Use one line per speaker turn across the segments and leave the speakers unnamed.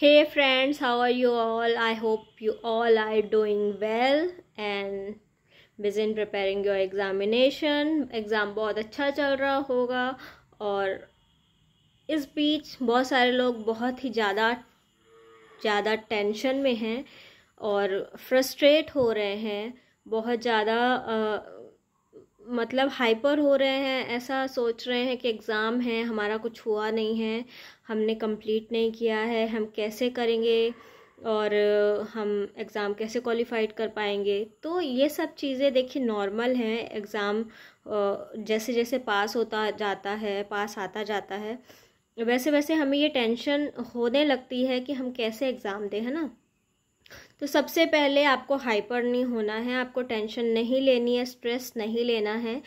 hey friends how are you all i hope you all are doing well and busy in preparing your examination exam बहुत अच्छा चल रहा होगा और इस बीच बहुत सारे लोग बहुत ही ज़्यादा ज़्यादा टेंशन में हैं और फ्रस्ट्रेट हो रहे हैं बहुत ज़्यादा मतलब हाइपर हो रहे हैं ऐसा सोच रहे हैं कि एग्ज़ाम है हमारा कुछ हुआ नहीं है हमने कंप्लीट नहीं किया है हम कैसे करेंगे और हम एग्ज़ाम कैसे क्वालिफाइड कर पाएंगे तो ये सब चीज़ें देखिए नॉर्मल हैं एग्ज़ाम जैसे जैसे पास होता जाता है पास आता जाता है वैसे वैसे हमें ये टेंशन होने लगती है कि हम कैसे एग्ज़ाम दें है ना तो सबसे पहले आपको हाइपर नहीं होना है आपको टेंशन नहीं लेनी है स्ट्रेस नहीं लेना है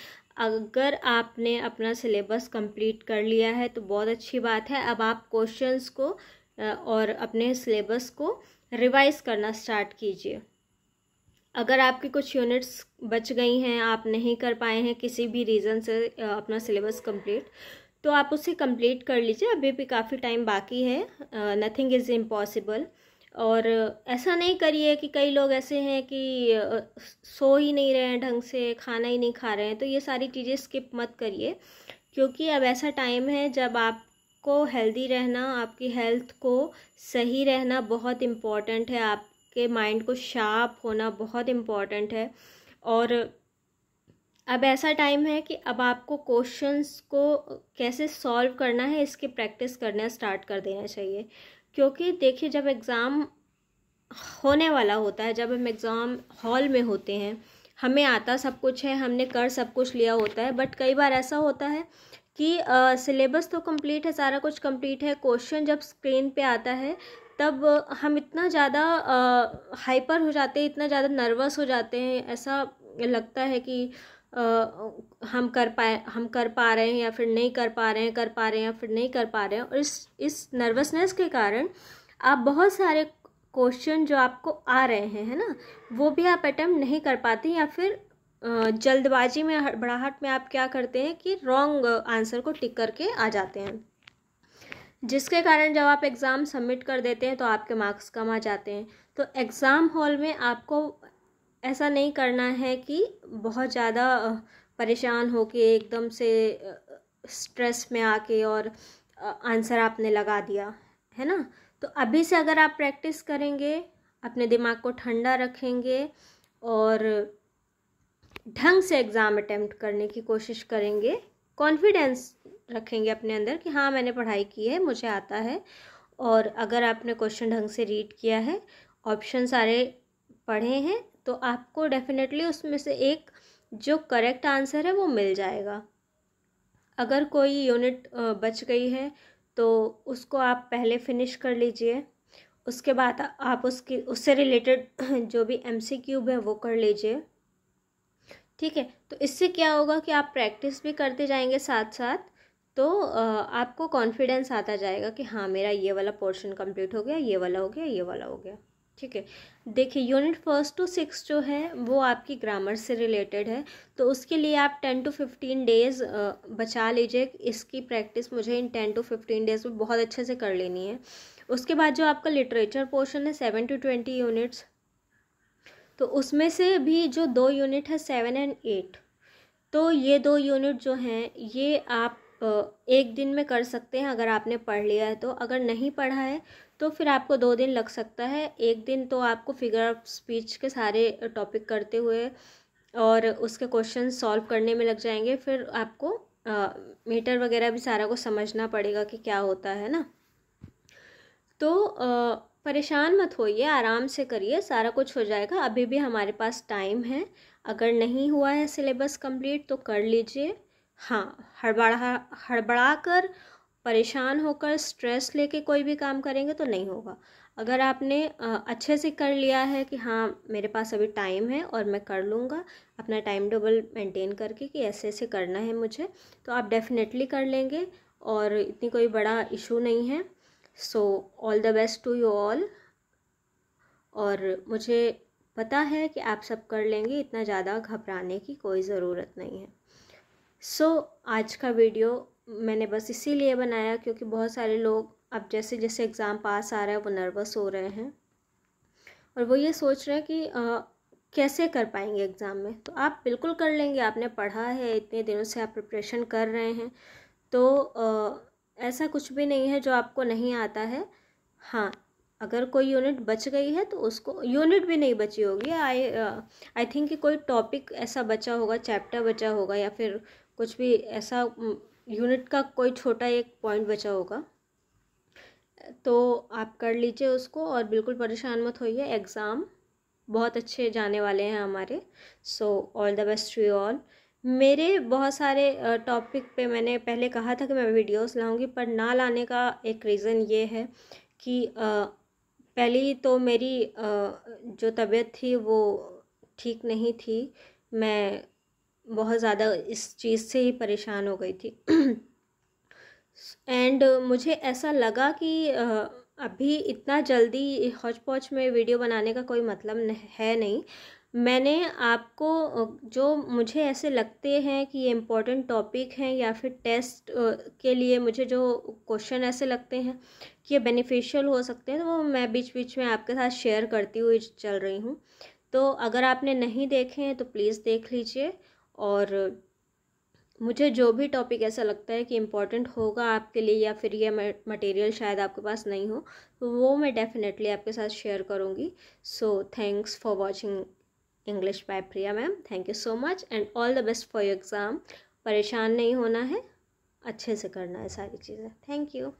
अगर आपने अपना सिलेबस कंप्लीट कर लिया है तो बहुत अच्छी बात है अब आप क्वेश्चंस को और अपने सिलेबस को रिवाइज करना स्टार्ट कीजिए अगर आपकी कुछ यूनिट्स बच गई हैं आप नहीं कर पाए हैं किसी भी रीज़न से अपना सिलेबस कंप्लीट तो आप उसे कंप्लीट कर लीजिए अभी भी काफ़ी टाइम बाकी है नथिंग इज़ इम्पॉसिबल और ऐसा नहीं करिए कि कई लोग ऐसे हैं कि सो ही नहीं रहे हैं ढंग से खाना ही नहीं खा रहे हैं तो ये सारी चीज़ें स्किप मत करिए क्योंकि अब ऐसा टाइम है जब आपको हेल्दी रहना आपकी हेल्थ को सही रहना बहुत इम्पॉर्टेंट है आपके माइंड को शार्प होना बहुत इम्पॉर्टेंट है और अब ऐसा टाइम है कि अब आपको क्वेश्चंस को कैसे सॉल्व करना है इसकी प्रैक्टिस करना स्टार्ट कर देना चाहिए क्योंकि देखिए जब एग्ज़ाम होने वाला होता है जब हम एग्ज़ाम हॉल में होते हैं हमें आता सब कुछ है हमने कर सब कुछ लिया होता है बट कई बार ऐसा होता है कि सिलेबस तो कंप्लीट है सारा कुछ कंप्लीट है क्वेश्चन जब स्क्रीन पे आता है तब हम इतना ज़्यादा हाइपर हो जाते हैं इतना ज़्यादा नर्वस हो जाते हैं ऐसा लगता है कि हम कर पाए हम कर पा रहे हैं या फिर नहीं कर पा रहे हैं कर पा रहे हैं या फिर नहीं कर पा रहे हैं और इस इस नर्वसनेस के कारण आप बहुत सारे क्वेश्चन जो आपको आ रहे हैं है ना वो भी आप अटैम्प्ट नहीं कर पाते या फिर जल्दबाजी में हड़बड़ाहट में आप क्या करते हैं कि रॉन्ग आंसर को टिक करके आ जाते हैं जिसके कारण जब आप एग्ज़ाम सबमिट कर देते हैं तो आपके मार्क्स कम आ जाते हैं तो एग्ज़ाम हॉल में आपको ऐसा नहीं करना है कि बहुत ज़्यादा परेशान हो के एकदम से स्ट्रेस में आके और आंसर आपने लगा दिया है ना तो अभी से अगर आप प्रैक्टिस करेंगे अपने दिमाग को ठंडा रखेंगे और ढंग से एग्ज़ाम अटैम्प्ट करने की कोशिश करेंगे कॉन्फिडेंस रखेंगे अपने अंदर कि हाँ मैंने पढ़ाई की है मुझे आता है और अगर आपने क्वेश्चन ढंग से रीड किया है ऑप्शन सारे पढ़े हैं तो आपको डेफिनेटली उसमें से एक जो करेक्ट आंसर है वो मिल जाएगा अगर कोई यूनिट बच गई है तो उसको आप पहले फिनिश कर लीजिए उसके बाद आप उसकी उससे रिलेटेड जो भी एम सी क्यूब है वो कर लीजिए ठीक है तो इससे क्या होगा कि आप प्रैक्टिस भी करते जाएंगे साथ साथ तो आपको कॉन्फिडेंस आता जाएगा कि हाँ मेरा ये वाला पोर्शन कंप्लीट हो गया ये वाला हो गया ये वाला हो गया ठीक है देखिए यूनिट फर्स्ट टू सिक्स जो है वो आपकी ग्रामर से रिलेटेड है तो उसके लिए आप टेन टू फिफ्टीन डेज़ बचा लीजिए इसकी प्रैक्टिस मुझे in ten to fifteen days में बहुत अच्छे से कर लेनी है उसके बाद जो आपका लिटरेचर पोर्शन है सेवन टू ट्वेंटी यूनिट्स तो उसमें से भी जो दो यूनिट है सेवन एंड एट तो ये दो यूनिट जो हैं ये आप एक दिन में कर सकते हैं अगर आपने पढ़ लिया है तो अगर नहीं पढ़ा है तो फिर आपको दो दिन लग सकता है एक दिन तो आपको फिगर ऑफ स्पीच के सारे टॉपिक करते हुए और उसके क्वेश्चन सॉल्व करने में लग जाएंगे फिर आपको मीटर वगैरह भी सारा को समझना पड़ेगा कि क्या होता है ना तो परेशान मत होइए आराम से करिए सारा कुछ हो जाएगा अभी भी हमारे पास टाइम है अगर नहीं हुआ है सिलेबस कंप्लीट तो कर लीजिए हाँ हड़बड़ा हड़बड़ा कर परेशान होकर स्ट्रेस लेके कोई भी काम करेंगे तो नहीं होगा अगर आपने अच्छे से कर लिया है कि हाँ मेरे पास अभी टाइम है और मैं कर लूँगा अपना टाइम टेबल मेंटेन करके कि ऐसे ऐसे करना है मुझे तो आप डेफिनेटली कर लेंगे और इतनी कोई बड़ा इशू नहीं है so all the best to you all और मुझे पता है कि आप सब कर लेंगे इतना ज़्यादा घबराने की कोई ज़रूरत नहीं है सो so, आज का वीडियो मैंने बस इसीलिए बनाया क्योंकि बहुत सारे लोग अब जैसे जैसे एग्ज़ाम पास आ रहा है वो नर्वस हो रहे हैं और वो ये सोच रहे हैं कि आ, कैसे कर पाएंगे एग्ज़ाम में तो आप बिल्कुल कर लेंगे आपने पढ़ा है इतने दिनों से आप प्रिपरेशन कर रहे हैं तो आ, ऐसा कुछ भी नहीं है जो आपको नहीं आता है हाँ अगर कोई यूनिट बच गई है तो उसको यूनिट भी नहीं बची होगी आई आई थिंक कि कोई टॉपिक ऐसा बचा होगा चैप्टर बचा होगा या फिर कुछ भी ऐसा यूनिट का कोई छोटा एक पॉइंट बचा होगा तो आप कर लीजिए उसको और बिल्कुल परेशान मत होइए एग्ज़ाम बहुत अच्छे जाने वाले हैं हमारे so all the best to all मेरे बहुत सारे टॉपिक पे मैंने पहले कहा था कि मैं वीडियोस लाऊंगी पर ना लाने का एक रीज़न ये है कि पहली तो मेरी जो तबीयत थी वो ठीक नहीं थी मैं बहुत ज़्यादा इस चीज़ से ही परेशान हो गई थी एंड मुझे ऐसा लगा कि अभी इतना जल्दी हौच पौच में वीडियो बनाने का कोई मतलब है नहीं मैंने आपको जो मुझे ऐसे लगते हैं कि ये इम्पोर्टेंट टॉपिक हैं या फिर टेस्ट के लिए मुझे जो क्वेश्चन ऐसे लगते हैं कि ये बेनिफिशियल हो सकते हैं तो वो मैं बीच बीच में आपके साथ शेयर करती हुई चल रही हूँ तो अगर आपने नहीं देखे हैं तो प्लीज़ देख लीजिए और मुझे जो भी टॉपिक ऐसा लगता है कि इम्पॉर्टेंट होगा आपके लिए या फिर ये मटेरियल शायद आपके पास नहीं हो तो वो मैं डेफिनेटली आपके साथ शेयर करूँगी so thanks for watching English by Priya ma'am thank you so much and all the best for your exam परेशान नहीं होना है अच्छे से करना है सारी चीज़ें थैंक यू